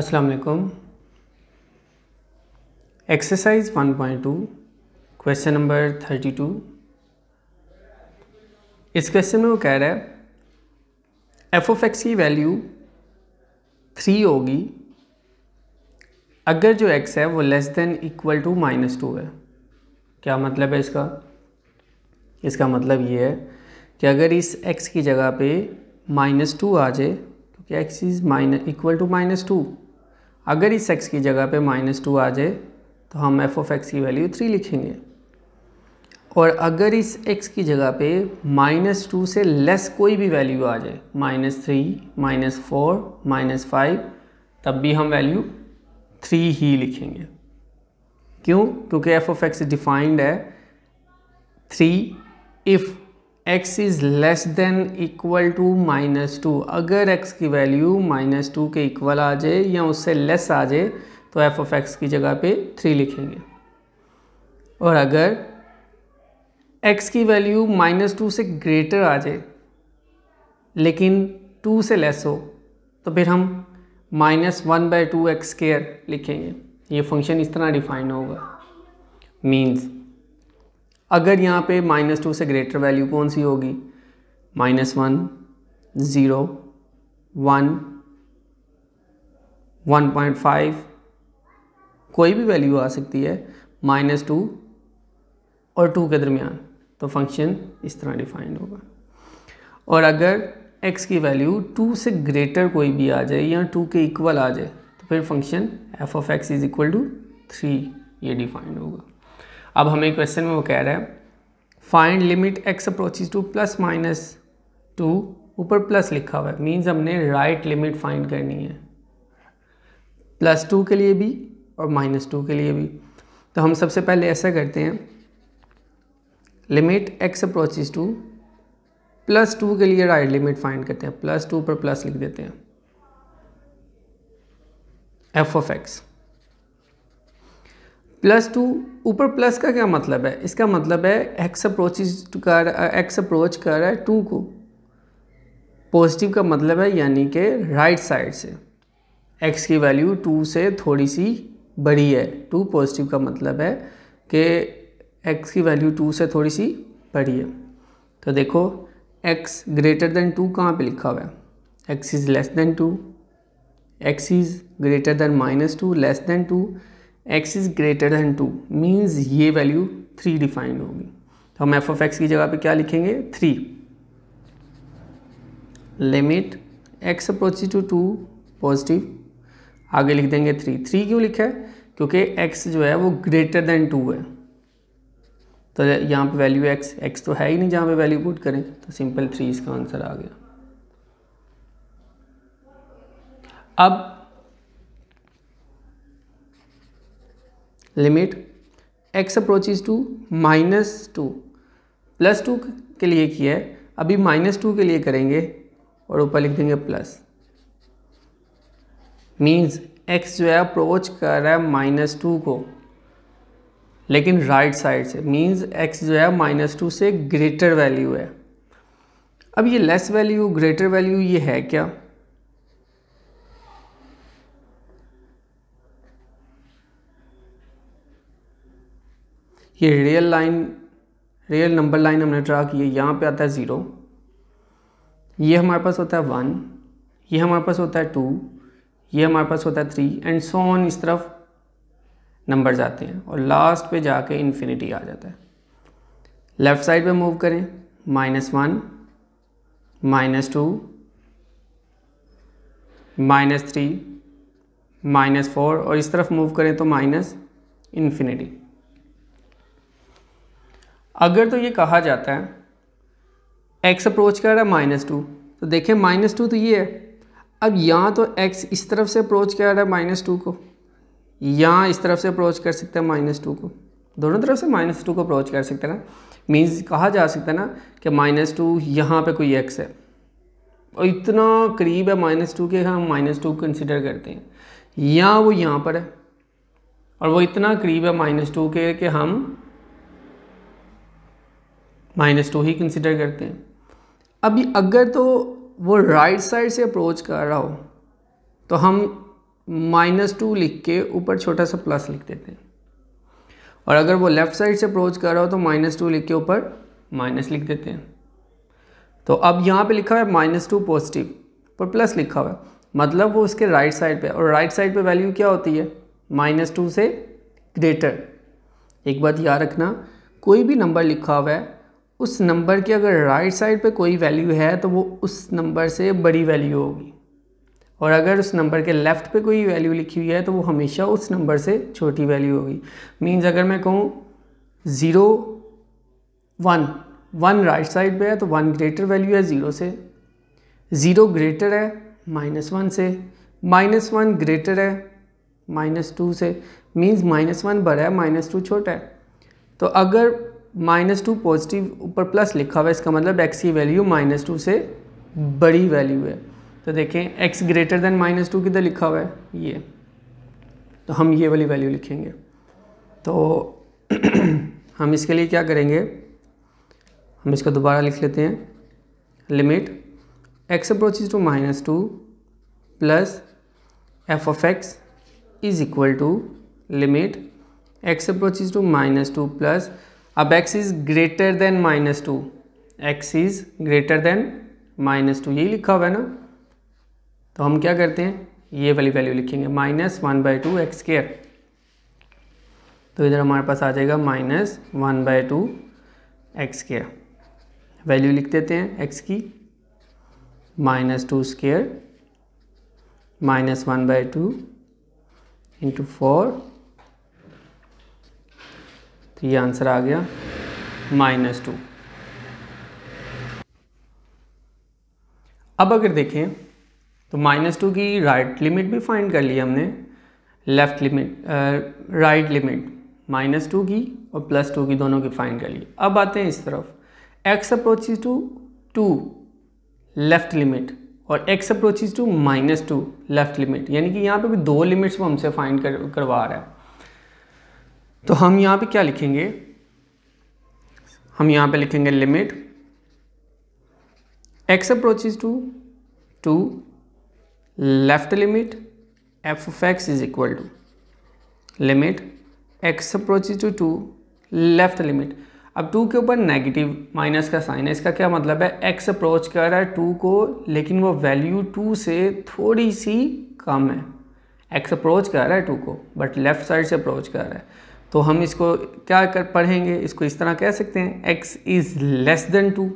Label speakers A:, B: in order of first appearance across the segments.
A: अस्सलाम exercise 1.2 question number 32 इस question में वो कह रहा है एफ ओफ एक्स की वैल्यू थ्री होगी अगर जो x है वो less than equal to minus two है क्या मतलब है इसका इसका मतलब ये है कि अगर इस x की जगह पे माइनस टू आ जाए तो क्योंकि x is minus equal to minus two अगर इस x की जगह पे माइनस टू आ जाए तो हम एफ ऑफ एक्स की वैल्यू थ्री लिखेंगे और अगर इस x की जगह पे माइनस टू से लेस कोई भी वैल्यू आ जाए minus three minus four minus five तब भी हम वैल्यू थ्री ही लिखेंगे क्यों क्योंकि एफ ऑफ एक्स डिफाइंड है three if x is less than equal to minus two अगर एक्स की वैल्यू माइनस टू के इक्वल आ जाए या उससे लेस आ जाए तो एफ ऑफ एक्स की जगह पे थ्री लिखेंगे और अगर एक्स की वैल्यू माइनस टू से ग्रेटर आ जाए लेकिन टू से लेस हो तो फिर हम minus one by two x square लिखेंगे ये फंक्शन इस तरह डिफाइन होगा मीन्स अगर यहाँ पे माइनस टू से ग्रेटर वैल्यू कौन सी होगी minus one zero one one point five कोई भी वैल्यू आ सकती है माइनस टू और टू के दरमियान तो फंक्शन इस तरह डिफाइंड होगा और अगर एक्स की वैल्यू टू से ग्रेटर कोई भी आ जाए या टू के इक्वल आ जाए तो फिर function F of x is equal to three ये डिफाइंड होगा अब हमें क्वेश्चन में वो कह रहा है find limit x approaches to plus minus two ऊपर प्लस लिखा हुआ है मीन्स हमने राइट लिमिट फाइंड करनी है प्लस टू के लिए भी और माइनस टू के लिए भी तो हम सबसे पहले ऐसा करते हैं limit x approaches to plus two के लिए राइट लिमिट फाइंड करते हैं प्लस टू पर प्लस लिख देते हैं F of x plus two ऊपर प्लस का क्या मतलब है इसका मतलब है एक्स अप्रोच कर एक्स अप्रोच कर रहा है टू को पॉजिटिव का मतलब है यानी कि राइट साइड से एक्स की वैल्यू टू से थोड़ी सी बड़ी है टू पॉजिटिव का मतलब है कि एक्स की वैल्यू टू से थोड़ी सी बड़ी है तो देखो एक्स ग्रेटर देन टू कहाँ पे लिखा हुआ है x is less than two x is greater than minus two less than two x is greater than two means ये वैल्यू थ्री डिफाइंड होगी तो हम एफ ऑफ एक्स की जगह पे क्या लिखेंगे three limit x approach to two positive आगे लिख देंगे थ्री थ्री क्यों लिखा है क्योंकि एक्स जो है वो ग्रेटर देन टू है तो यहाँ पे वैल्यू एक्स एक्स तो है ही नहीं जहाँ पे वैल्यू पुट करें तो सिंपल थ्री इसका आंसर आ गया अब limit x approaches to minus two plus two के लिए किया है अभी माइनस टू के लिए करेंगे और ऊपर लिख देंगे प्लस मीन्स एक्स जो है अप्रोच कर रहा है माइनस टू को लेकिन राइट right साइड से मीन्स एक्स जो है माइनस टू से ग्रेटर वैल्यू है अब ये लेस वैल्यू ग्रेटर वैल्यू ये है क्या ये real line real number line हमने ड्रा की है यहाँ पे आता है ज़ीरो ये हमारे पास होता है वन ये हमारे पास होता है टू ये हमारे पास होता है थ्री एंड सो ऑन इस तरफ नंबर आते हैं और लास्ट पे जाके इन्फिनिटी आ जाता है लेफ़्ट साइड पे मूव करें minus one minus two minus three minus four और इस तरफ मूव करें तो माइनस इन्फिनिटी अगर तो ये कहा जाता है एक्स अप्रोच कर रहा है माइनस टू तो देखें माइनस टू तो ये है अब यहाँ तो एक्स इस तरफ से अप्रोच कर रहा है माइनस टू को या इस तरफ से अप्रोच कर सकते हैं माइनस टू को दोनों तरफ से माइनस टू को अप्रोच कर सकते हैं ना मीन्स कहा जा सकता है ना कि माइनस टू यहाँ पर कोई एक्स है और इतना करीब है माइनस टू के हम माइनस टू कंसिडर करते हैं या वो यहाँ पर है और वो इतना करीब है माइनस टू के कि हम माइनस टू ही कंसिडर करते हैं अभी अगर तो वो राइट साइड से अप्रोच कर रहा हो तो हम माइनस टू लिख के ऊपर छोटा सा प्लस लिख देते हैं और अगर वो लेफ़्ट साइड से अप्रोच कर रहा हो तो माइनस टू लिख के ऊपर माइनस लिख देते हैं तो अब यहाँ पे लिखा हुआ है माइनस टू पॉजिटिव पर प्लस लिखा हुआ है मतलब वो उसके राइट साइड पे और राइट साइड पे वैल्यू क्या होती है माइनस टू से ग्रेटर एक बात याद रखना कोई भी नंबर लिखा हुआ है उस नंबर की अगर राइट साइड पर कोई वैल्यू है तो वो उस नंबर से बड़ी वैल्यू होगी और अगर उस नंबर के लेफ़्ट पे कोई वैल्यू लिखी हुई है तो वो हमेशा उस नंबर से छोटी वैल्यू होगी मीन्स अगर मैं कहूँ zero one one right side पे है तो वन ग्रेटर वैल्यू है ज़ीरो से ज़ीरो ग्रेटर है माइनस वन से माइनस वन ग्रेटर है माइनस टू से मीन्स माइनस वन बड़ा है माइनस टू छोटा है तो अगर माइनस टू पॉजिटिव ऊपर प्लस लिखा हुआ है इसका मतलब एक्स की वैल्यू माइनस टू से बड़ी वैल्यू है तो देखें x greater than minus two किधर लिखा हुआ है ये तो हम ये वाली वैल्यू लिखेंगे तो हम इसके लिए क्या करेंगे हम इसको दोबारा लिख लेते हैं limit x approaches to minus two plus F of x is equal to limit x approaches to minus two plus अब x is greater than minus two x is greater than minus two यही लिखा हुआ है ना तो हम क्या करते हैं ये वाली वैल्यू लिखेंगे minus one by two x square तो इधर हमारे पास आ जाएगा minus one by two x square value लिख देते हैं एक्स की minus two square minus one by two into four तो ये आंसर आ गया माइनस टू अब अगर देखें तो माइनस टू की राइट लिमिट भी फाइंड कर ली हमने left limit right limit minus two की और प्लस टू की दोनों की फाइंड कर ली अब आते हैं इस तरफ x approaches to two left limit और x approaches to minus two left limit यानी कि यहाँ पे भी दो लिमिट्स वो हमसे फाइंड कर करवा रहा है तो हम यहाँ पे क्या लिखेंगे हम यहाँ पे लिखेंगे limit x approaches to two left limit F of x is equal to limit x approaches to two left limit अब टू के ऊपर नेगेटिव माइनस का साइन है इसका क्या मतलब है एक्स अप्रोच कर रहा है टू को लेकिन वो वैल्यू टू से थोड़ी सी कम है एक्स अप्रोच कर रहा है टू को बट लेफ्ट साइड से अप्रोच कर रहा है तो हम इसको क्या कर पढ़ेंगे इसको इस तरह कह सकते हैं x is less than two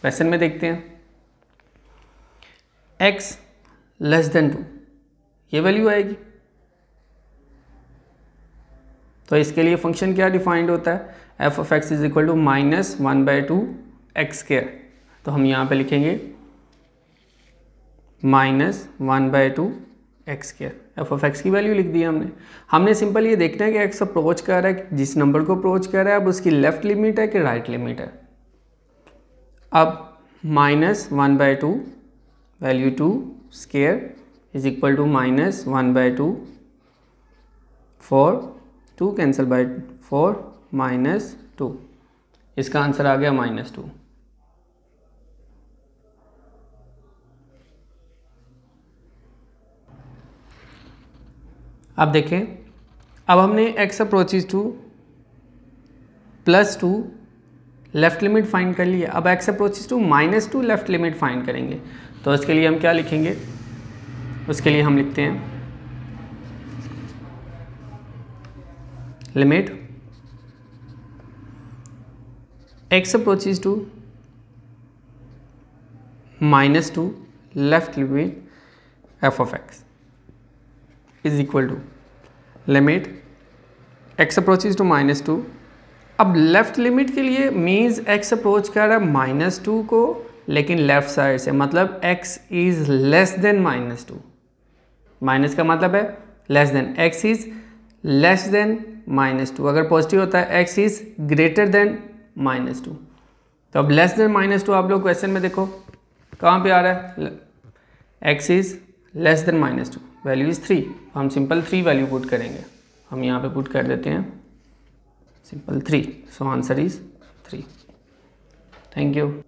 A: question में देखते हैं एक्स लेस देन टू ये वैल्यू आएगी तो इसके लिए फंक्शन क्या डिफाइंड होता है F of x is equal to minus one by two x square तो हम यहां पे लिखेंगे minus one by two x square F of x की वैल्यू लिख दी हमने हमने सिंपल ये देखना है कि एक्स अप्रोच कर रहा है जिस नंबर को अप्रोच कर रहा है अब उसकी लेफ्ट लिमिट है कि राइट लिमिट है अब minus one by two value two square is equal to minus 1 by 2 4 2 cancel by 4 minus two इसका आंसर आ गया माइनस टू अब देखें अब हमने x approaches to plus two left limit find कर लिया अब x approaches to minus two left limit find करेंगे तो इसके लिए हम क्या लिखेंगे उसके लिए हम लिखते हैं limit x approaches to minus two left limit F of x is equal to limit x approaches to minus two अब लेफ्ट लिमिट के लिए मीन्स एक्स अप्रोच कर रहा है माइनस टू को लेकिन लेफ्ट साइड से मतलब x is less than minus two माइनस का मतलब है less than x is less than minus two अगर पॉजिटिव होता है x is greater than minus two तो अब लेस देन माइनस टू आप लोग क्वेश्चन में देखो कहाँ पे आ रहा है x is less than minus two value is three हम सिंपल थ्री वैल्यू पुट करेंगे हम यहाँ पे पुट कर देते हैं simple three so answer is three thank you